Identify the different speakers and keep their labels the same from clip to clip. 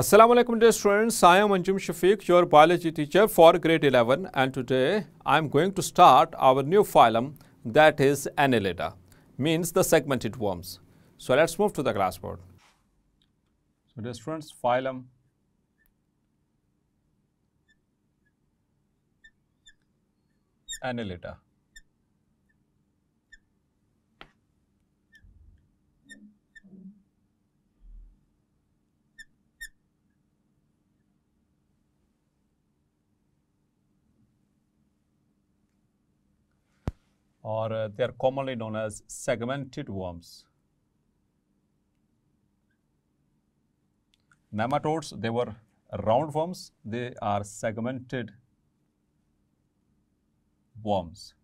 Speaker 1: Assalamualaikum dear students, I am Anjum Shafiq, your biology teacher for grade 11 and today I am going to start our new phylum that is Annelida, means the segmented worms. So let's move to the classboard. So dear students, phylum Annelida. or uh, they are commonly known as segmented worms. Nematodes, they were round worms, they are segmented worms.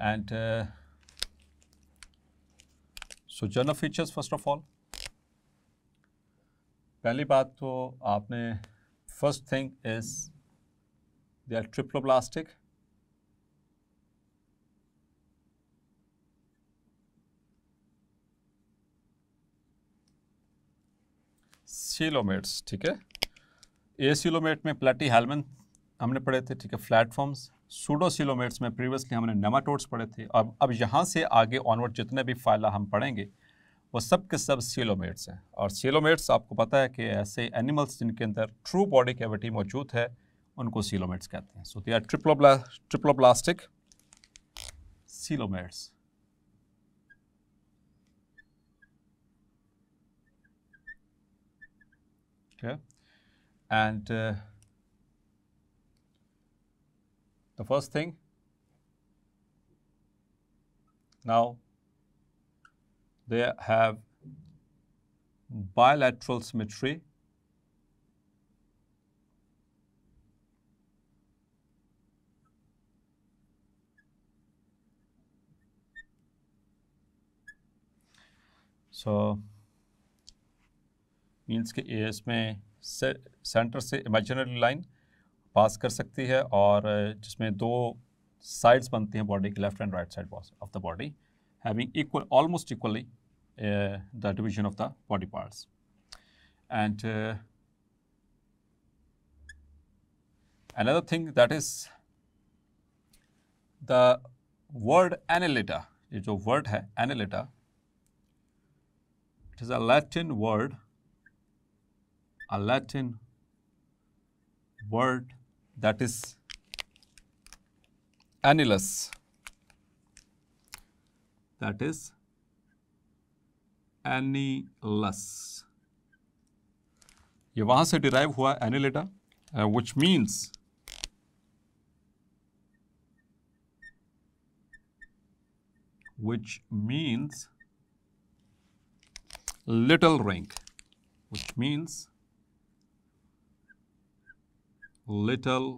Speaker 1: And uh, so journal features first of all पहली बात तो आपने first thing is they are plastic coelomates ठीक है ए coelomate में प्लेटी helmet हमने पढ़े थे ठीक है प्लेटफॉर्म्स सूडोसिलोमेट्स में प्रीवियसली हमने नेमाटोड्स पढ़े थे अब अब यहाँ से आगे ऑनवर्ड जितने भी फाइला हम पढ़ेंगे वो सब के सब सीलोमेट्स हैं और सीलोमेट्स आपको पता है कि ऐसे एनिमल्स जिनके अंदर ट्रू बॉडी कैविटी मौजूद है उनको सीलोमेट्स कहते हैं सो दे आर ट्रिप्लोब्ला triploblastic coelomates and the first thing now they have bilateral symmetry so means ki isme center se imaginary line पास कर सकती है और जिसमें दो साइड्स बनती हैं बॉडी के left and right side of the body having equal almost equally the division of the body parts and another thing that is the word Annelida ये जो वर्ड है Annelida it is a Latin word a Latin word that is annulus that is annulus ये वहां से derive हुआ Annelida uh, which means which means little ring, which means little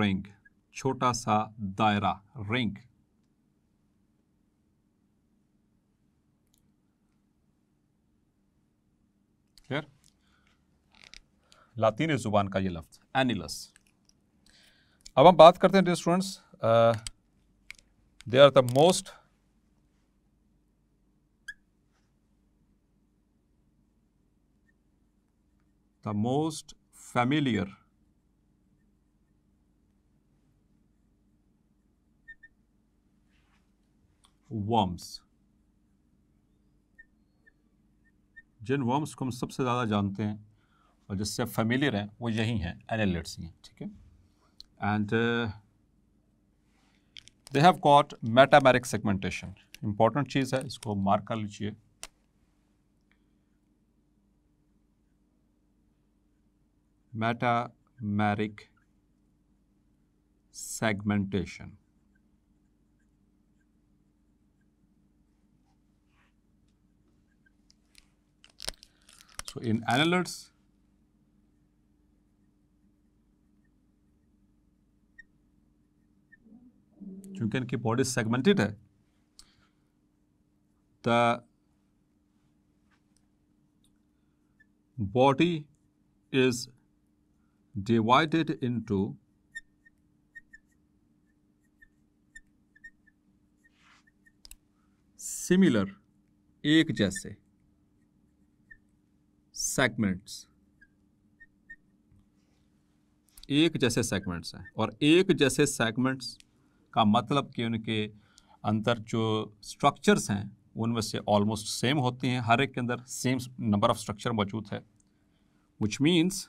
Speaker 1: ring छोटा सा दायरा रिंग क्लियर लातीनी जुबान का ये लफ्ज एनिलस अब हम बात करते हैं students they are the most the most familiar worms जिन वॉम्स को हम सबसे ज़्यादा जानते हैं और जिससे आप फेमिलियर हैं वो यही हैं एनेलेट्स ही हैं ठीक है and they have got metameric segmentation important चीज़ है इसको मार्क कर लीजिए metameric segmentation So in annulars, क्योंकि इनकी बॉडी सेगमेंटेड है the body is divided into similar एक जैसे सेगमेंट्स एक जैसे सेगमेंट्स हैं और एक जैसे सेगमेंट्स का मतलब कि उनके अंदर जो स्ट्रक्चर्स हैं उनमें से ऑलमोस्ट सेम होती हैं हर एक के अंदर सेम नंबर ऑफ स्ट्रक्चर मौजूद है which means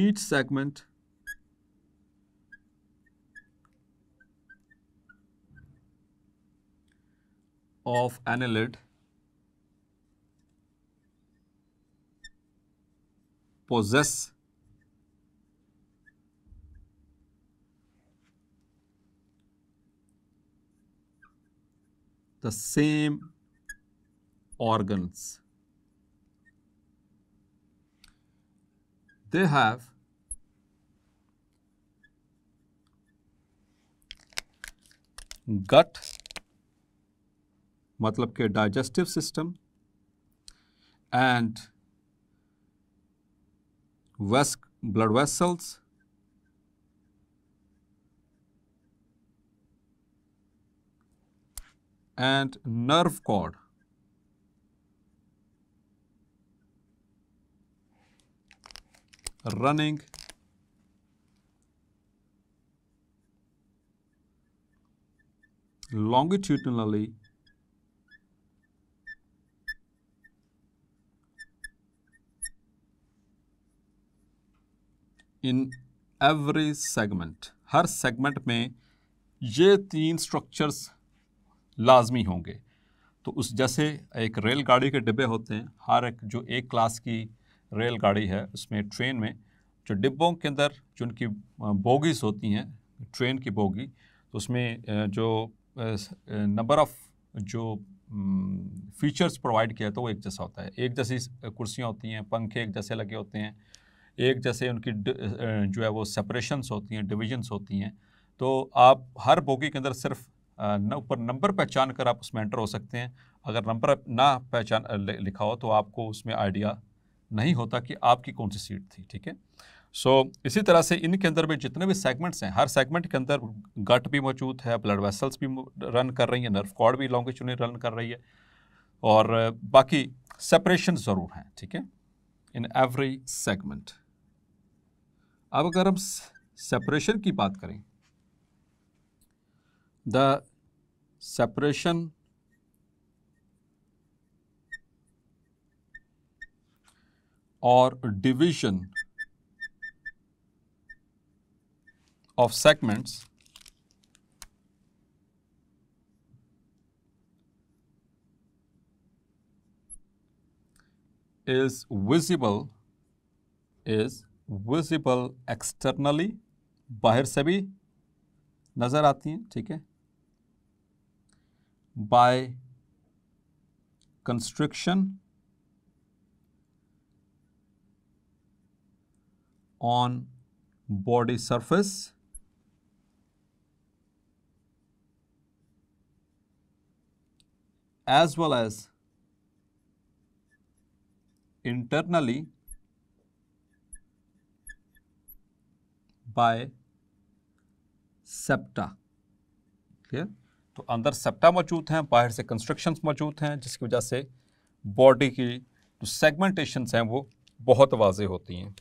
Speaker 1: each segment of annelid possess the same organs. They have gut मतलब कि digestive system and ves blood vessels and nerve cord. running longitudinally in every segment हर segment में ये तीन structures लाजमी होंगे तो उस जैसे एक रेलगाड़ी के डिब्बे होते हैं हर एक जो एक क्लास की रेलगाड़ी है उसमें ट्रेन में जो डिब्बों के अंदर जो उनकी बोगीज़ होती हैं ट्रेन की बोगी तो उसमें जो नंबर ऑफ़ जो फीचर्स प्रोवाइड किया जाता है तो वो एक जैसा होता है एक जैसी कुर्सियाँ होती हैं पंखे एक जैसे लगे होते हैं एक जैसे उनकी जो है वो सेपरेशंस होती हैं डिविजन्स होती हैं तो आप हर बोगी के अंदर सिर्फ ऊपर नंबर पहचान कर आप उसमें एंटर हो सकते हैं अगर नंबर ना पहचान लिखा हो तो आपको उसमें आइडिया नहीं होता कि आपकी कौन सी सीट थी ठीक है सो so, इसी तरह से इनके अंदर में जितने भी सेगमेंट्स हैं हर सेगमेंट के अंदर गट भी मौजूद है ब्लड वेसल्स भी रन कर रही हैं नर्व कॉर्ड भी लॉन्गिट्यूडली रन कर रही है और बाकी सेपरेशन ज़रूर हैं ठीक है इन एवरी सेगमेंट अब अगर हम सेपरेशन की बात करें द सेपरेशन और division of segments is visible is visible externally बाहर से भी नज़र आती हैं ठीक है by construction on body surface as well as internally by septa clear तो अंदर सेप्टा मौजूद हैं बाहर से कंस्ट्रक्शन मौजूद हैं जिसकी वजह से बॉडी की जो तो सेगमेंटेशंस हैं वो बहुत वाजे होती हैं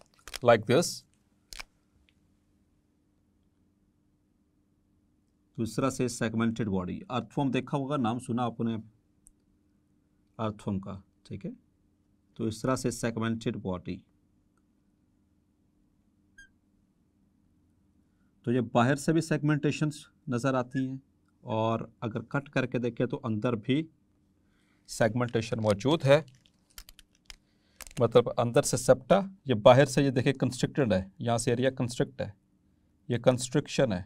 Speaker 1: लाइक दिस तो इस तरह से सेगमेंटेड बॉडी अर्थफॉर्म देखा होगा नाम सुना आपने अर्थफॉर्म का ठीक है तो इस तरह से सेगमेंटेड बॉडी तो ये बाहर से भी सेगमेंटेशन नज़र आती हैं और अगर कट करके देखें तो अंदर भी सेगमेंटेशन मौजूद है मतलब अंदर से सेप्टा ये बाहर से ये देखिए कंस्ट्रक्टेड है यहाँ से एरिया कंस्ट्रिक्ट है ये कंस्ट्रिक्शन है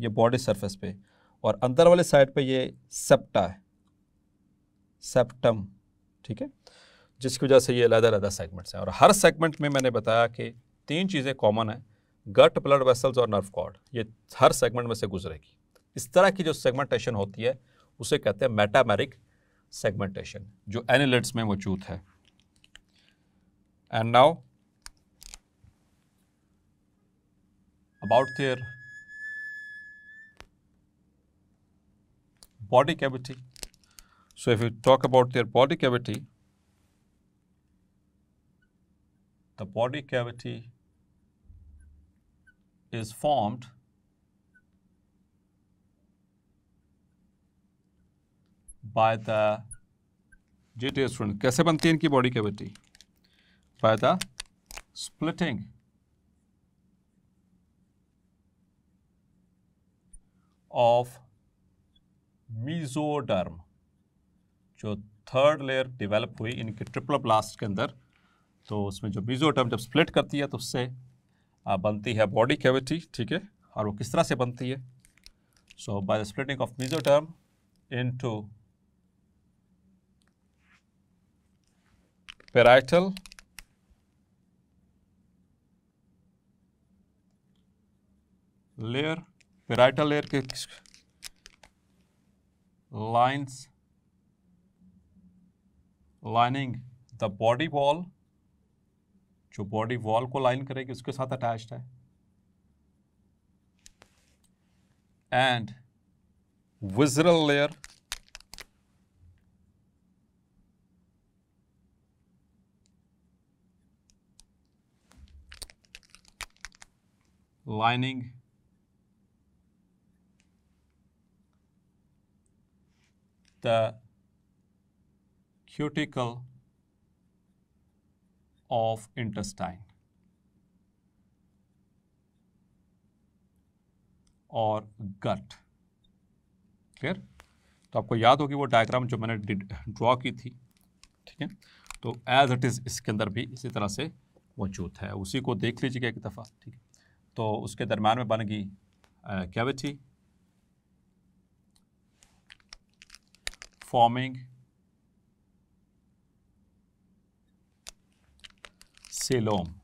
Speaker 1: ये बॉडी सरफेस पे और अंदर वाले साइड पे ये सेप्टा है सेप्टम ठीक है जिसकी वजह से ये अलग अलग सेगमेंट्स हैं और हर सेगमेंट में मैंने बताया कि तीन चीज़ें कॉमन है गट ब्लड वेसल्स और नर्व कॉर्ड ये हर सेगमेंट में से गुजरेगी इस तरह की जो सेगमेंटेशन होती है उसे कहते हैं मेटामेरिक सेगमेंटेशन जो एनिलिट्स में मौजूद है and now about their body cavity so if you talk about their body cavity the body cavity is formed by the जी स्टूडेंट कैसे बनती है इनकी body cavity by the splitting of mesoderm जो थर्ड लेयर डिवेलप हुई इनके triple blast के अंदर तो उसमें जो मीजोडर्म जब स्प्लिट करती है तो उससे बनती है बॉडी कैविटी ठीक है और वो किस तरह से बनती है so by the splitting of in into parietal layer parietal layer के lines lining the body wall जो बॉडी वॉल को लाइन करेगी उसके साथ अटैच्ड है and visceral layer lining the cuticle of intestine और गट क्लियर तो आपको याद होगी वो डायग्राम जो मैंने ड्रॉ की थी ठीक है तो एज इट इज़ इसके अंदर भी इसी तरह से मौजूद है उसी को देख लीजिएगा एक दफ़ा ठीक है तो उसके दरम्यान में बनेगी बची forming Siloam.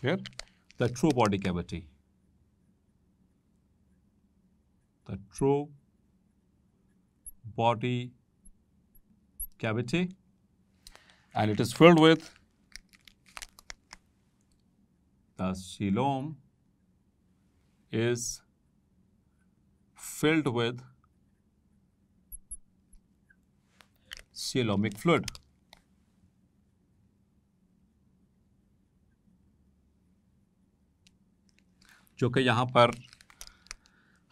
Speaker 1: Here, the true body cavity. The true body cavity and it is filled with the coelom is filled with silomic fluid. जो कि यहाँ पर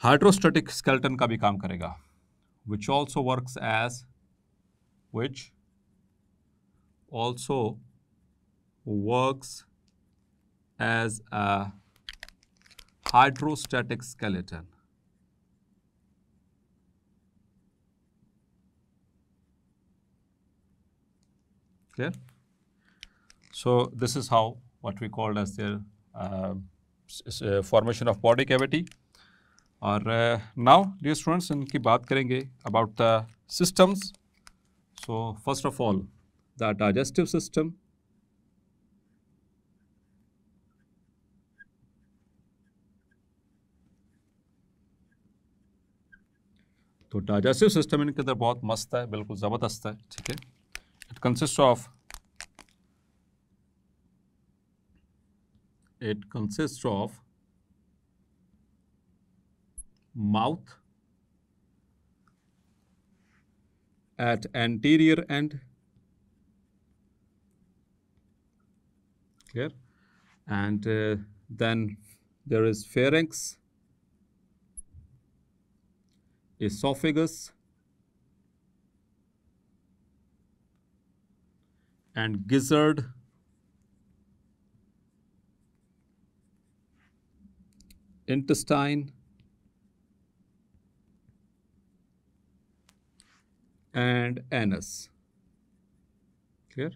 Speaker 1: हाइड्रोस्टेटिक स्केल्टन का भी काम करेगा which also works as which also works as a hydrostatic skeleton clear so this is how what we called as their uh, formation of body cavity और now dear students इनकी बात करेंगे about the systems so first of all the digestive system तो digestive system इनके अंदर बहुत मस्त है बिल्कुल ज़बरदस्त है ठीक है it consist of It consists of mouth at anterior end here, and uh, then there is pharynx esophagus and gizzard intestine and anus clear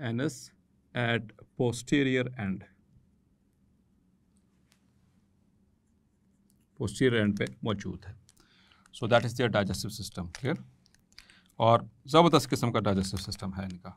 Speaker 1: anus at posterior end posterior end pe maujood hai so that is their digestive system clear और ज़बरदस्त किस्म का digestive system है इनका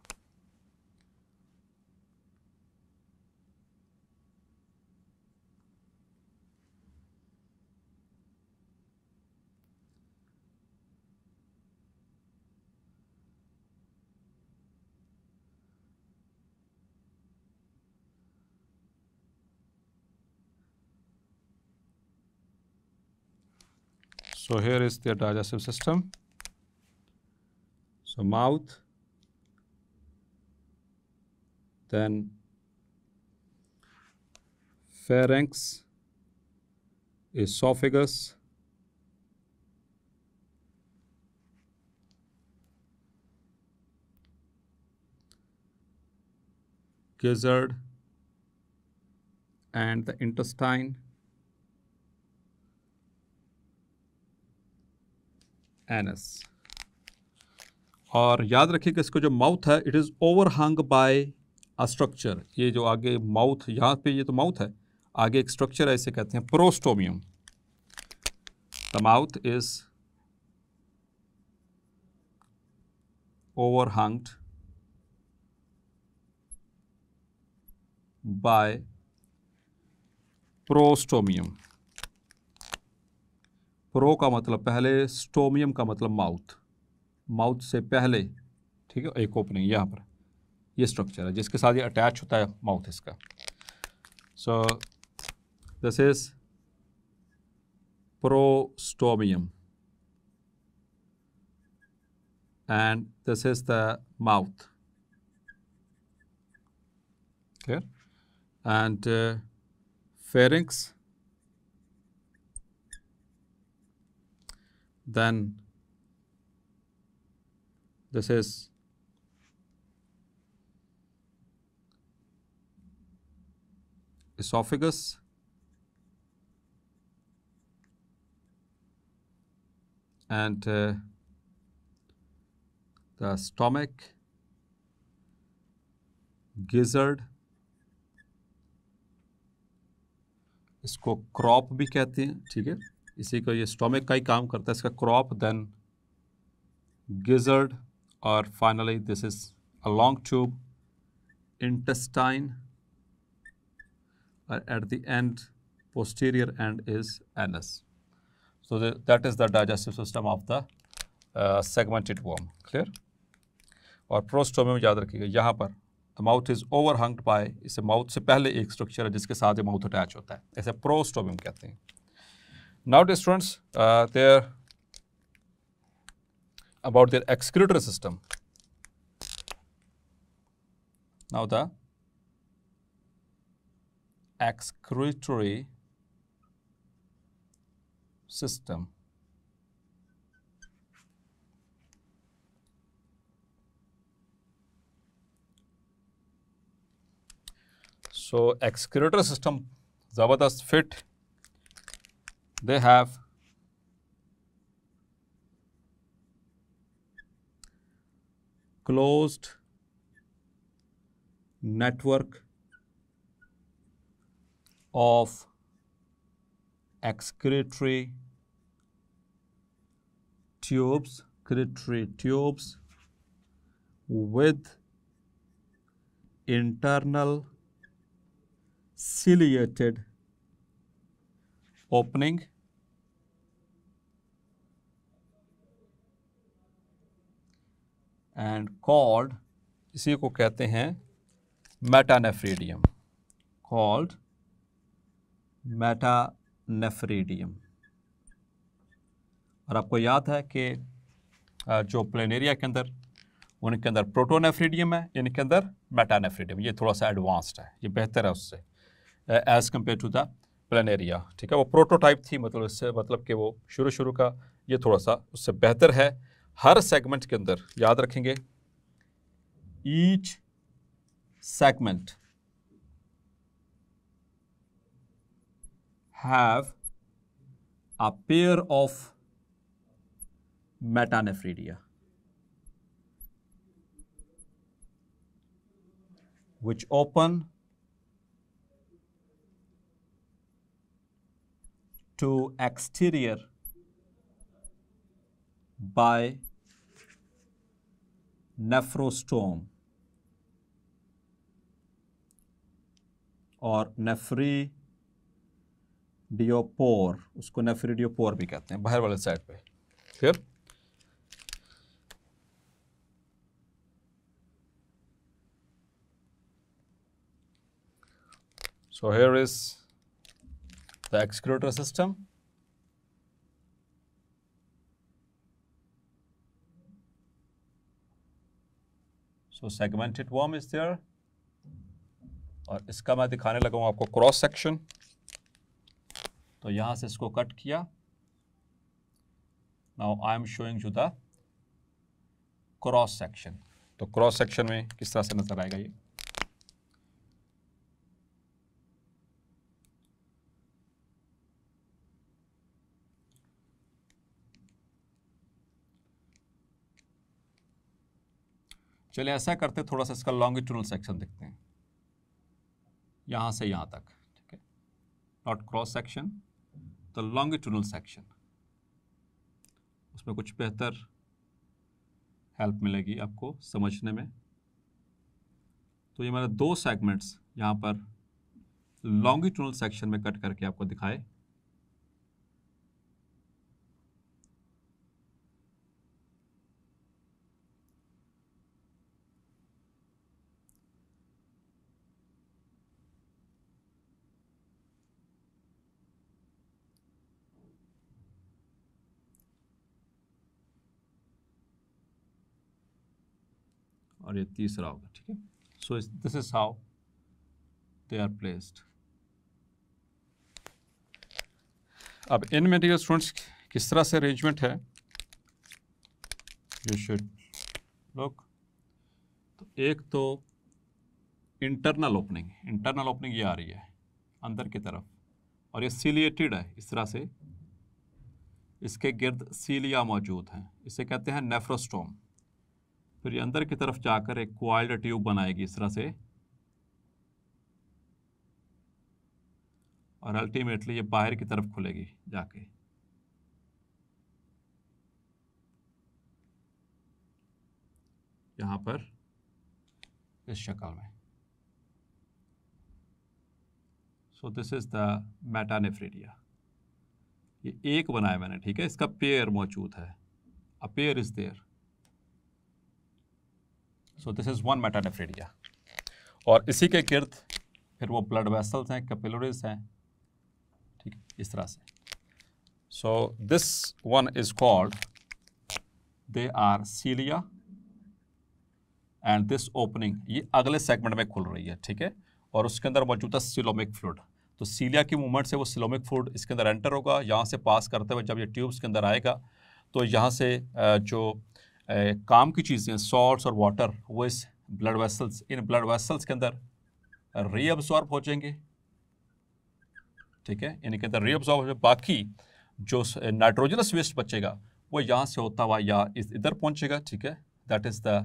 Speaker 1: So here is their digestive system. So mouth, then pharynx, esophagus, gizzard, and the intestine. Anus और याद कि इसका जो माउथ है it is over hung by a structure ये जो आगे माउथ यहाँ पे ये तो माउथ है आगे एक स्ट्रक्चर है इसे कहते हैं prostomium the mouth is over hunged by prostomium pro का मतलब पहले स्टोमियम का मतलब माउथ माउथ से पहले ठीक है एक ओपनिंग यहाँ पर ये यह स्ट्रक्चर है जिसके साथ ये अटैच होता है माउथ इसका so this is prostomium and this is the mouth and And uh, then this is esophagus and uh, the stomach gizzard इसको क्रॉप भी कहते हैं ठीक है इसी को ये स्टोमिक का ही काम करता है इसका क्रॉप देन गिजर्ड और finally this is a long tube intestine और at the end posterior end is anus so that is the digestive system of the segmented uh, clear और प्रोस्टोमी में याद रखिएगा यहाँ पर the mouth is over hunged by इसे mouth से पहले एक स्ट्रक्चर है जिसके साथ ये माउथ अटैच होता है इसे प्रोस्टोमियम कहते हैं the students, uh, they're about their excretory system. Now the excretory system. So excretory system Zabadas fit they have closed network of excretory tubes, excretory tubes with internal ciliated opening and called इसी को कहते हैं मेटानेफ्रीडियम called मेटानेफ्रीडियम और आपको याद है कि जो प्लेनेरिया के अंदर उनके अंदर प्रोटोनेफ्रीडियम है इनके अंदर मेटानेफ्रीडियम ये थोड़ा सा एडवांस्ड है ये बेहतर है उससे as compare to the planaria ठीक है वो प्रोटोटाइप थी मतलब इससे मतलब कि वो शुरू शुरू का ये थोड़ा सा उससे बेहतर है हर सेगमेंट के अंदर याद रखेंगे each segment have a pair of metanephridia which open to exterior by nephrostome और नेफ्री डियोपोर उसको नेफ्रीडियोपोर भी कहते हैं बाहर वाले साइड पे फिर so here is the excretory system. So segmented worm is there. और इसका मैं दिखाने लगा हूँ आपको क्रॉस सेक्शन तो यहाँ से इसको कट किया now I am showing you the cross section तो क्रॉस सेक्शन में किस तरह से नज़र आएगा ये चलिए ऐसा करते थोड़ा सा इसका लॉन्गिट्यूनल सेक्शन देखते हैं यहाँ से यहाँ तक ठीक है not cross section the longitudinal section उसमें कुछ बेहतर हेल्प मिलेगी आपको समझने में तो ये मैंने दो सेगमेंट्स यहाँ पर लॉन्गिट्यूनल सेक्शन में कट करके आपको दिखाए और ये तीसरा होगा ठीक है so this is how they are placed अब इन मेडिकल स्टूडेंट्स किस तरह से अरेंजमेंट है यू शुड लुक तो एक तो इंटरनल ओपनिंग इंटरनल ओपनिंग ये आ रही है अंदर की तरफ और ये सीलिएटेड है इस तरह से इसके गिर्द सीलिया मौजूद हैं इसे कहते हैं नेफ्रोस्टोम फिर ये अंदर की तरफ जाकर एक क्वाइल्ड ट्यूब बनाएगी इस तरह से और अल्टीमेटली ये बाहर की तरफ खुलेगी जाके यहां पर इस शक्ल में so this is the metanephridia ये एक बनाया मैंने ठीक है इसका पेयर मौजूद है a pair is there so this is one metanephridia और इसी के किर्द फिर वो ब्लड वेसल्स हैं कैपिलरीज हैं ठीक इस तरह से so this one is called they are cilia and this opening ये अगले सेगमेंट में खुल रही है ठीक है और उसके अंदर मौजूद है सिलोमिक फ्लूड तो सीलिया की मूवमेंट से वो सिलोमिक फ्लूड इसके अंदर एंटर होगा यहाँ से पास करते हुए जब ये ट्यूब्स के अंदर आएगा तो यहाँ से जो काम की चीज़ें सॉल्ट और वाटर वो इस blood vessels in blood vessels के अंदर रीअब्सॉर्ब हो जाएंगे ठीक है इनके अंदर रीअब्सॉर्ब हो बाकी जो नाइट्रोजनस वेस्ट बचेगा वो यहाँ से होता हुआ या इधर पहुँचेगा ठीक है that is the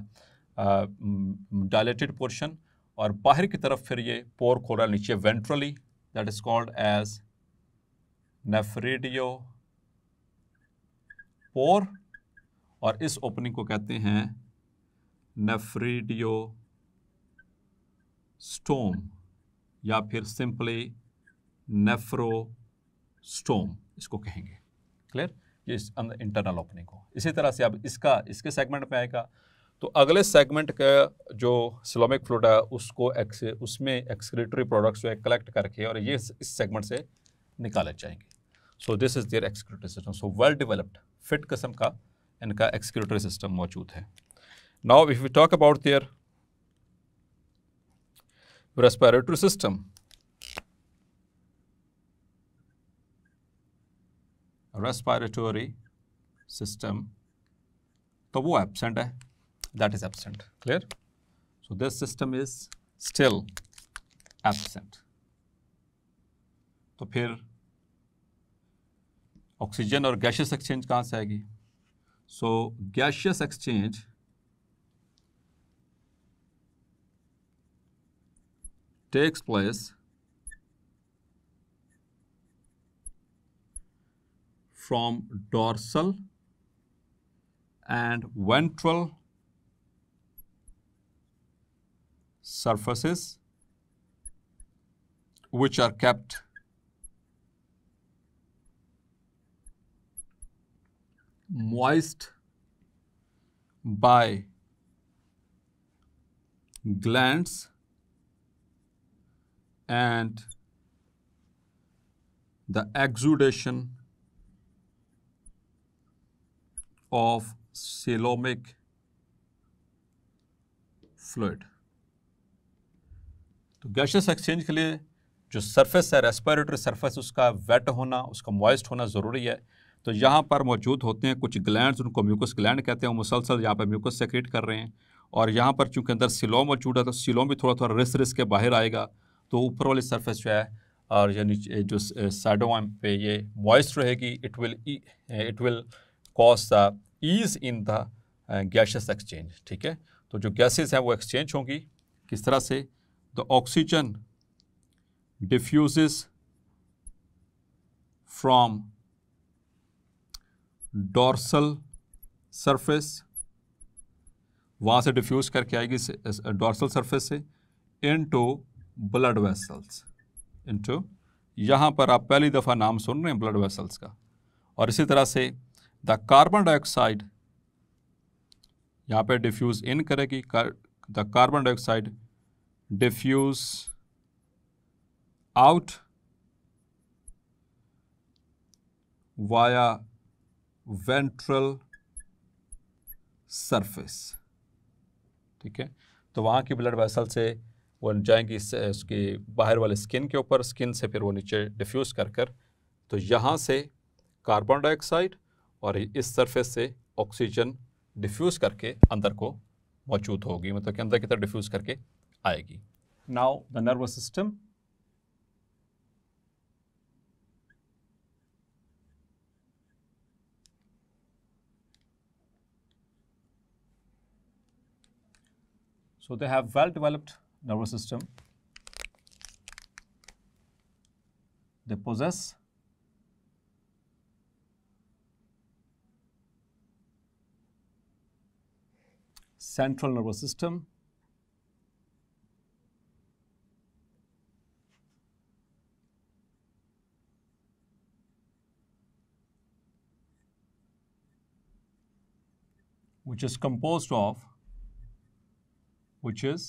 Speaker 1: dilated portion और बाहर की तरफ फिर ये पोर कोरल नीचे ventrally that is called as nephridiopore और इस ओपनिंग को कहते हैं नेफ्रीडियो स्टोम या फिर सिंपली नेफ्रोस्टोम इसको कहेंगे क्लियर ये इस अंदर इंटरनल ओपनिंग हो इसी तरह से अब इसका इसके सेगमेंट में आएगा तो अगले सेगमेंट का जो स्लोमिक फ्लूड है उसको एक्स उसमें एक्सक्रेटरी प्रोडक्ट्स जो है कलेक्ट करके और ये इस सेगमेंट से निकाले जाएंगे so this is their excretory system so well developed fit किस्म का इनका एक्सक्यूटरी सिस्टम मौजूद है now if you talk about their respiratory system respiratory system तो वो एबसेंट है that is absent clear so this system is still absent तो फिर ऑक्सीजन और गैसेस एक्सचेंज कहां से आएगी So gaseous exchange takes place from dorsal and ventral surfaces which are kept moist by glands and the exudation of celomic fluid तो gaseous exchange के लिए जो सरफेस है रेस्पिरेटरी सरफेस उसका वेट होना उसका मॉइस्ट होना ज़रूरी है तो यहाँ पर मौजूद होते हैं कुछ ग्लैंड उनको म्यूकस ग्लैंड कहते हैं वो मुसलसल यहाँ पर म्यूकस सेक्रेट कर रहे हैं और यहाँ पर चूँकि अंदर सिलो मौजूद है तो सिलो भी थोड़ा थोड़ा रिस रिस के बाहर आएगा तो ऊपर वाली सरफेस जो है और यानी जो साइडों पे ये मॉइस्ट रहेगी it will it will cause the ease in the gases exchange ठीक है तो जो गैसेस हैं वो एक्सचेंज होंगी किस तरह से the oxygen diffuse from dorsal surface वहाँ से डिफ्यूज करके आएगी डॉर्सल सरफेस से इनटू ब्लड वेसल्स इनटू यहाँ पर आप पहली दफ़ा नाम सुन रहे हैं ब्लड वेसल्स का और इसी तरह से द कार्बन डाइऑक्साइड यहाँ पर डिफ्यूज़ इन करेगी the carbon dioxide diffuse out via ventral surface ठीक है तो वहाँ की ब्लड वेसल से वो जाएंगी इसके बाहर वाले स्किन के ऊपर स्किन से फिर वो नीचे डिफ्यूज़ कर कर तो यहाँ से कार्बन डाइऑक्साइड और इस सरफेस से ऑक्सीजन डिफ्यूज़ करके अंदर को मौजूद होगी मतलब कि अंदर की तरफ डिफ्यूज़ करके आएगी now the nervous system So they have well-developed nervous system. They possess central nervous system. which is composed of which is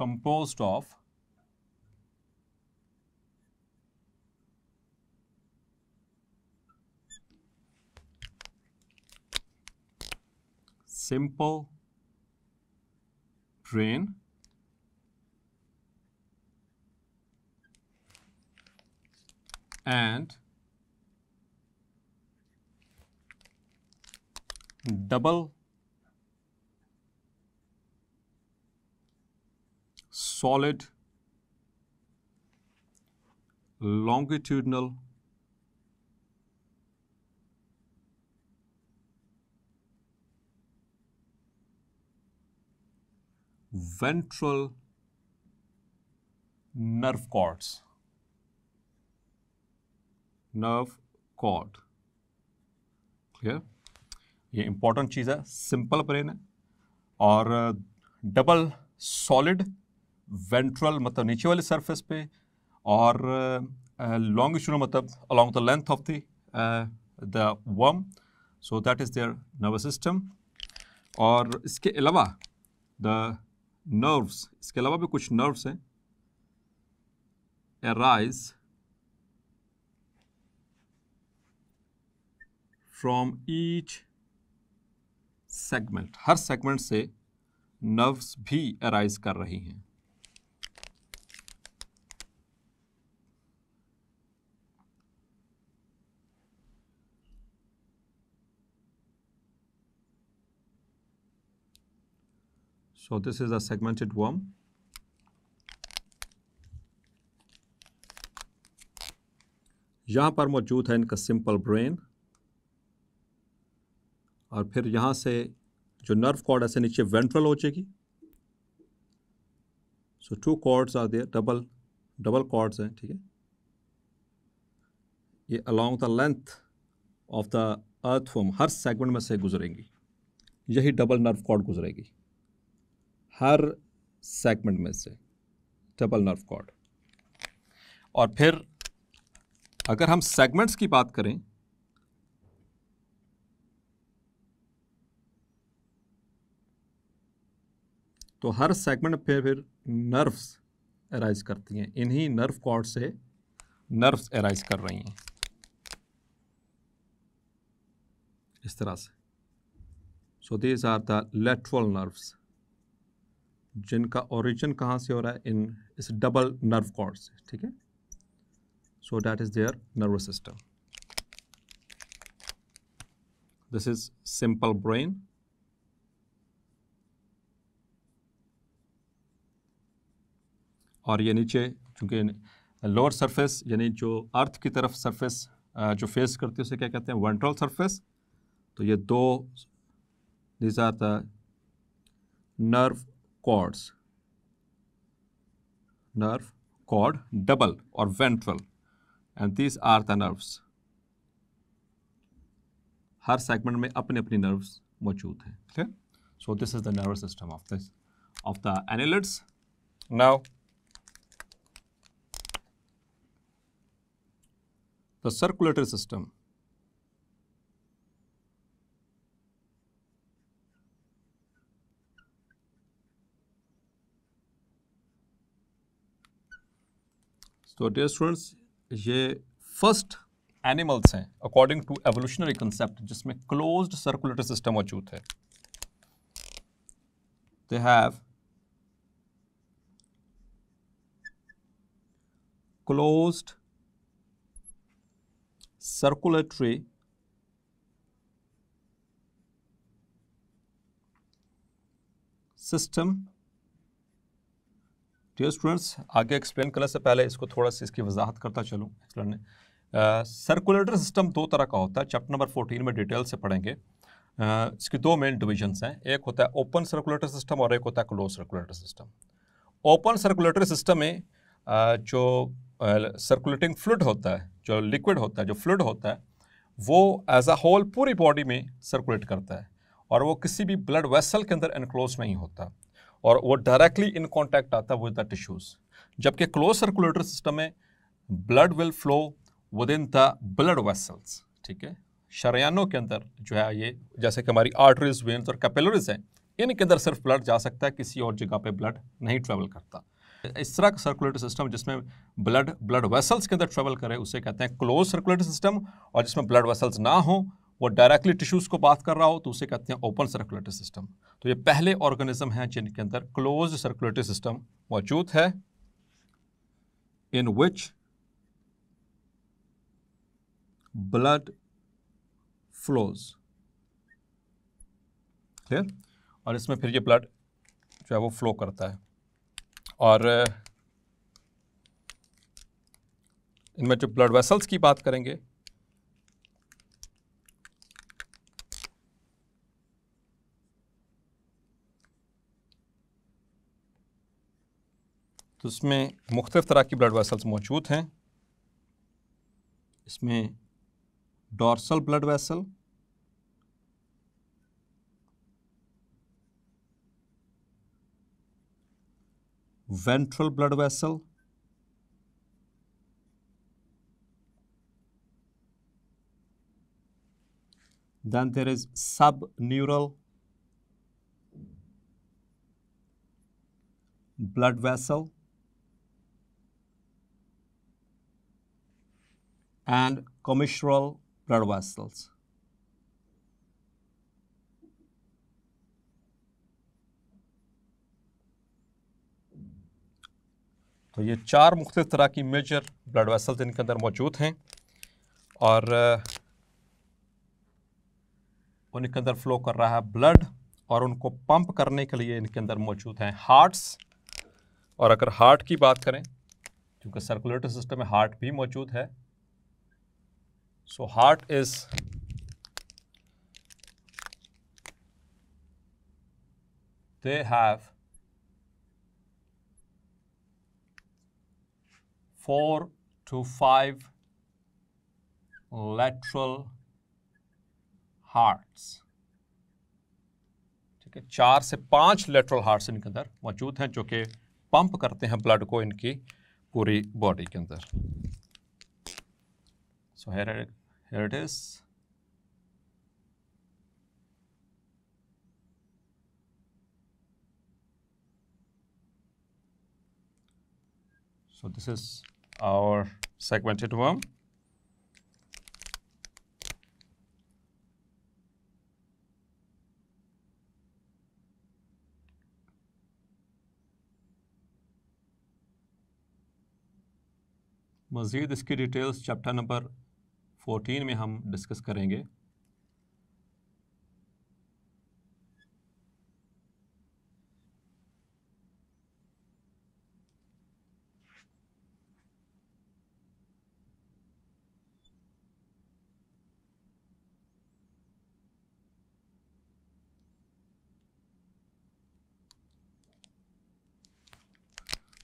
Speaker 1: composed of simple brain and double solid longitudinal ventral nerve cords nerve cord clear ये important चीज़ है simple brain है और double solid ventral मतलब नीचे वाले surface पे और लॉन्ग uh, शुरू मतलब along the length of the the worm so that is their nervous system और इसके अलावा द नर्व्स इसके अलावा भी कुछ नर्व्स हैं एराइज फ्रॉम ईच सेगमेंट हर सेगमेंट से नर्व्स भी अराइज कर रही हैं So this is a segmented worm. यहाँ पर मौजूद है इनका सिंपल ब्रेन और फिर यहाँ से जो नर्व कॉर्ड है से नीचे वेंट्रल हो जाएगी so two cords are there double double cords हैं ठीक है ये along the length of the earthworm हर सेगमेंट में से गुजरेंगी यही डबल नर्व कॉर्ड गुजरेगी हर सेगमेंट में से डबल नर्व कॉर्ड और फिर अगर हम सेगमेंट्स की बात करें तो हर सेगमेंट पे फिर नर्व्स एराइज करती हैं इन्हीं नर्व कॉर्ड से नर्व्स एराइज कर रही हैं इस तरह से so these are the lateral nerves जिनका ओरिजिन कहाँ से हो रहा है इन इस डबल नर्व कॉर्ड से ठीक है so that is their nervous system this is simple brain और ये नीचे चूंकि लोअर सरफेस यानी जो अर्थ की तरफ सरफेस जो फेस करती है उसे क्या कहते हैं वेंट्रल सरफेस तो ये दो these are the nerve Nerves, cord double or ventral. And these are the nerves. Her segment may apne apne nerves Okay. So this is the nervous system of this of the annelids. Now the circulatory system. तो dear students ये first animals हैं according to evolutionary concept जिसमें closed circulatory system मौजूद है they have closed circulatory system dear students आगे explain करने से पहले इसको थोड़ा सा इसकी वजाहत करता चलूँ एक्सप्लेन सर्कुलेटर सिस्टम दो तरह का होता है चैप्टर नंबर फोर्टीन में डिटेल से पढ़ेंगे uh, इसकी दो मेन डिविजन्स हैं एक होता है ओपन सर्कुलेटर सिस्टम और एक होता है close circulator system open circulator system में uh, जो सर्कुलेटिंग uh, फ्लूड होता है जो लिक्विड होता है जो फ्लूड होता है वो एज अ होल पूरी बॉडी में सर्कुलेट करता है और वो किसी भी ब्लड वेसल के अंदर इनक्लोज नहीं होता और वो डायरेक्टली इन कॉन्टैक्ट आता है विद द टिश्यूज़ जबकि क्लोज सर्कुलेटरी सिस्टम में blood will flow within the blood vessels ठीक है शरयानों के अंदर जो है ये जैसे कि हमारी आर्टरीज वेन्स और कैपेलरीज हैं इनके अंदर सिर्फ ब्लड जा सकता है किसी और जगह पे ब्लड नहीं ट्रैवल करता इस तरह का सर्कुलेटरी सिस्टम जिसमें ब्लड ब्लड वेसल्स के अंदर ट्रेवल करे उसे कहते हैं क्लोज सर्कुलेटरी सिस्टम और जिसमें ब्लड वेसल्स ना हो वो डायरेक्टली टिश्यूज़ को बात कर रहा हो तो उसे कहते हैं ओपन सर्कुलेटरी सिस्टम तो ये पहले ऑर्गेनिज्म हैं जिनके अंदर क्लोज सर्कुलेटरी सिस्टम मौजूद है in which blood flows clear और इसमें फिर ये ब्लड जो है वो फ्लो करता है और इनमें जो ब्लड वेसल्स की बात करेंगे तो इसमें मुख्तफ तरह की ब्लड वैसल्स मौजूद हैं इसमें dorsal blood vessel ventral blood vessel then there is subneural blood vessel and commissural blood vessels. तो ये चार मुख्तु तरह की मेजर ब्लड वेसल्स इनके अंदर मौजूद हैं और उनके अंदर फ्लो कर रहा है ब्लड और उनको पंप करने के लिए इनके अंदर मौजूद हैं हार्ट्स और अगर हार्ट की बात करें क्योंकि सर्कुलेटरी सिस्टम में हार्ट भी मौजूद है so heart is they have four to five lateral hearts ठीक है चार से पांच लेटरल हार्ट्स इनके अंदर मौजूद हैं जो कि पंप करते हैं ब्लड को इनकी पूरी बॉडी के अंदर so here Here it is. So this is our segmented worm. Mazir, the details, chapter number 14 में हम डिस्कस करेंगे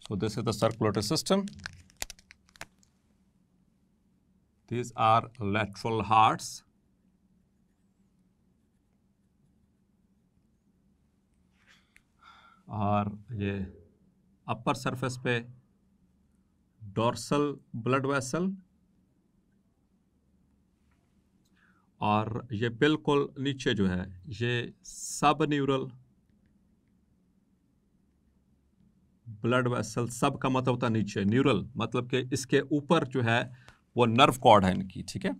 Speaker 1: So this is the circulatory system these are lateral hearts और ये अपर सरफेस पे डोर्सल ब्लड वेसल और ये बिल्कुल नीचे जो है ये सब न्यूरल ब्लड वेसल सब का मतलब होता नीचे न्यूरल मतलब कि इसके ऊपर जो है वो नर्व कॉर्ड है इनकी ठीक है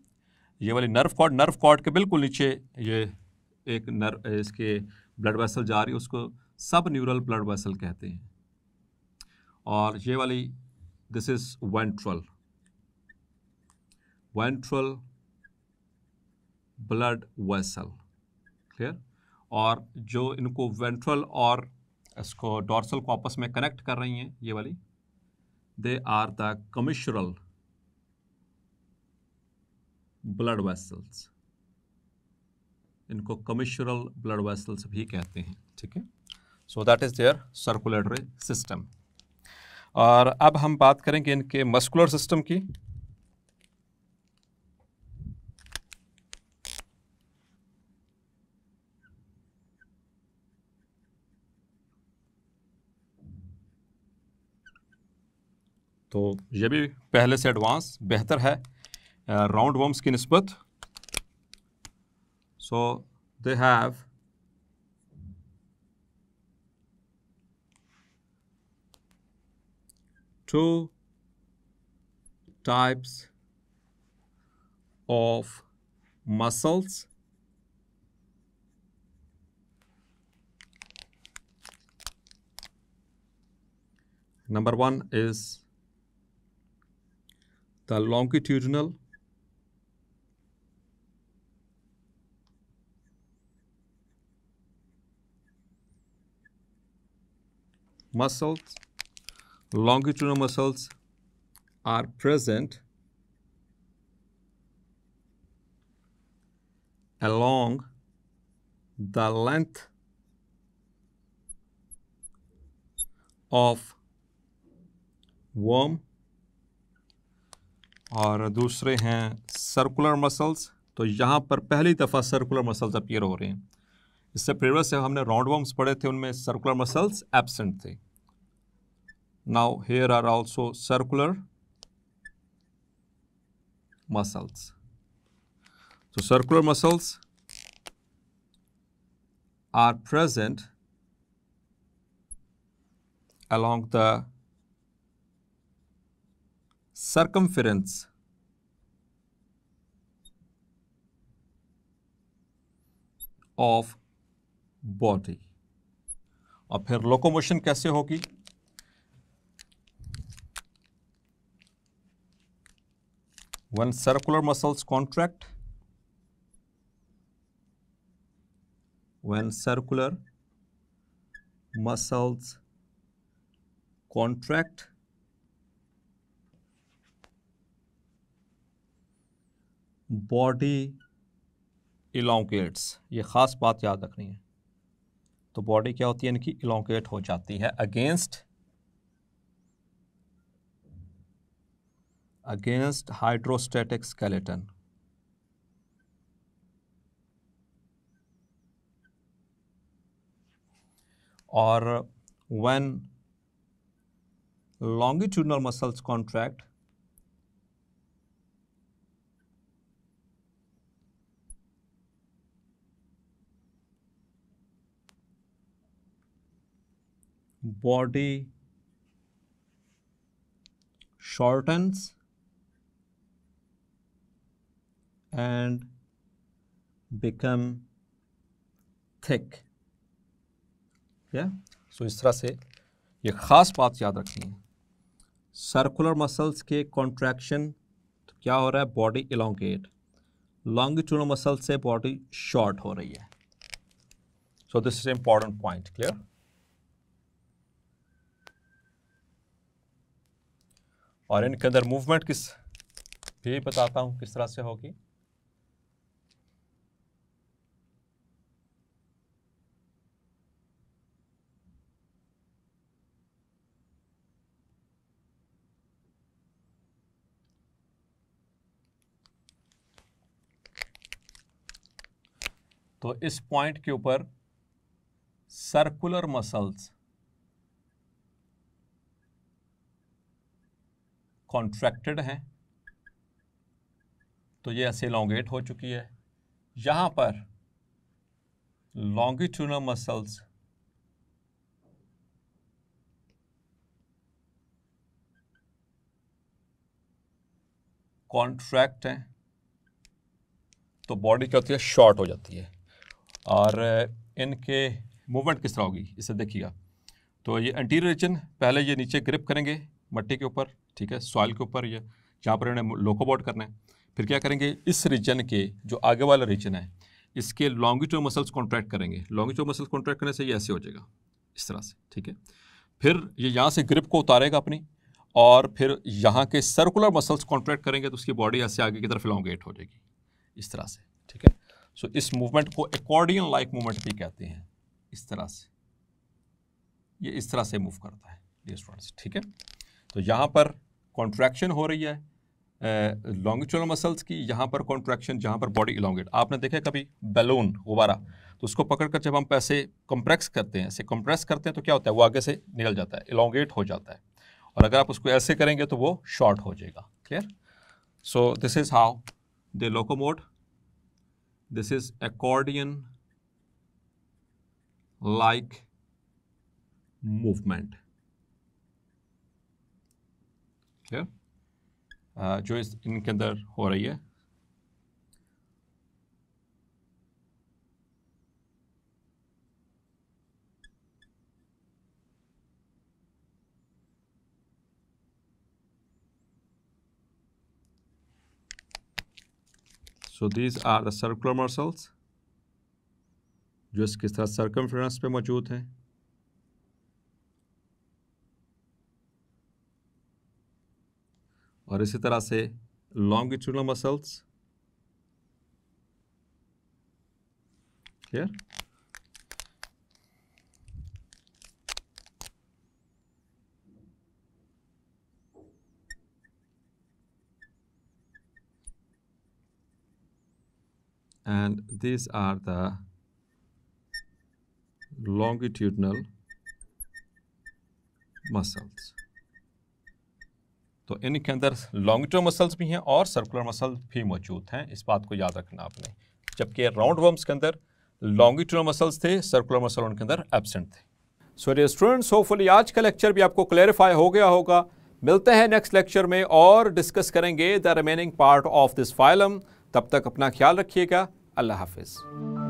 Speaker 1: ये वाली नर्व कॉर्ड नर्व कॉर्ड के बिल्कुल नीचे ये एक नर्व इसके ब्लड वेसल जा रही है उसको सब न्यूरल ब्लड वेसल कहते हैं और ये वाली this is ventral ventral blood vessel clear और जो इनको वेंट्रल और इसको डॉर्सल को आपस में कनेक्ट कर रही हैं ये वाली they are the commissural blood vessels इनको कमिश्रल ब्लड वेसल्स भी कहते हैं ठीक है so that is their circulatory system और अब हम बात करेंगे इनके मस्कुलर सिस्टम की तो ये भी पहले से एडवांस बेहतर है Uh, Roundworm skin is नस्बत so they have two types of muscles number one is the longitudinal muscles, longitudinal muscles are present along the length of worm और दूसरे हैं सर्कुलर मसल्स तो यहाँ पर पहली दफ़ा सर्कुलर मसल्स अपीयर हो रहे हैं इससे प्रीवियस जब हमने राउंड वॉम्स पढ़े थे उनमें सर्कुलर मसल्स एबसेंट थे now here are also circular muscles तो circular muscles are present along the circumference of body और फिर लोकोमोशन कैसे होगी when circular muscles contract when circular muscles contract body elongates ये खास बात याद रखनी है तो बॉडी क्या होती है इनकी इलोंगेट हो जाती है अगेंस्ट अगेंस्ट हाइड्रोस्टेटिक स्केलेटन और when longitudinal muscles contract body shortens and become thick yeah so इस तरह से ये ख़ास बात याद रखनी है सर्कुलर मसल्स के कॉन्ट्रैक्शन तो क्या हो रहा है बॉडी इलोंगेट लॉन्गिट्यूड मसल से बॉडी शॉर्ट हो रही है so this is important point clear और इनके अंदर मूवमेंट किस भी बताता हूं किस तरह से होगी तो इस पॉइंट के ऊपर सर्कुलर मसल्स कॉन्ट्रैक्टेड हैं तो ये ऐसे लॉन्गेट हो चुकी है यहाँ पर लॉन्गिट्यूनल मसल्स कॉन्ट्रैक्ट हैं तो बॉडी क्या होती है शॉर्ट हो जाती है और इनके मूवमेंट किस तरह होगी इसे देखिएगा तो ये एंटीरियर रीजन पहले ये नीचे ग्रिप करेंगे मट्टी के ऊपर ठीक है सॉइल के ऊपर ये जहाँ पर इन्हें लोकोबॉट करना है फिर क्या करेंगे इस रीजन के जो आगे वाला रीजन है इसके लॉन्गिट्यूड मसल्स कॉन्ट्रैक्ट करेंगे लॉन्गिट्यूड मसल्स कॉन्ट्रैक्ट करने से ये ऐसे हो जाएगा इस तरह से ठीक है फिर ये यहाँ से ग्रिप को उतारेगा अपनी और फिर यहाँ के सर्कुलर मसल्स कॉन्ट्रैक्ट करेंगे तो उसकी बॉडी ऐसे आगे की तरफ लॉन्गेट हो जाएगी इस तरह से ठीक है सो इस मूवमेंट को एकॉर्डियन लाइक मूवमेंट भी कहते हैं इस तरह से ये इस तरह से मूव करता है ठीक है तो यहाँ पर कॉन्ट्रैक्शन हो रही है लॉन्गिट्यूनल मसल्स की यहाँ पर कॉन्ट्रैक्शन जहाँ पर बॉडी इलांगेट आपने देखा कभी बैलून गुब्बारा तो उसको पकड़कर जब हम पैसे कंप्रेस करते हैं ऐसे कंप्रेस करते हैं तो क्या होता है वो आगे से निकल जाता है इलांगेट हो जाता है और अगर आप उसको ऐसे करेंगे तो वो शॉर्ट हो जाएगा clear so this is how the locomote this is accordion like movement जो इस इनके अंदर हो रही है so these are the circular muscles जो इस किस तरह सर्कम्फ्रेंस पे मौजूद हैं और इसी तरह से longitudinal muscles clear and these are the longitudinal muscles. तो इनके अंदर लॉन्ग टर्म मसल्स भी हैं और सर्कुलर मसल भी मौजूद हैं इस बात को याद रखना आपने जबकि राउंड वर्म्स के अंदर टर्म मसल्स थे सर्कुलर मसल उनके अंदर एबसेंट थे सो रे स्टूडेंट्स होपफुली आज का लेक्चर भी आपको क्लैरिफाई हो गया होगा मिलते हैं नेक्स्ट लेक्चर में और डिस्कस करेंगे the remaining part of this phylum तब तक अपना ख्याल रखिएगा अल्लाह हाफिज़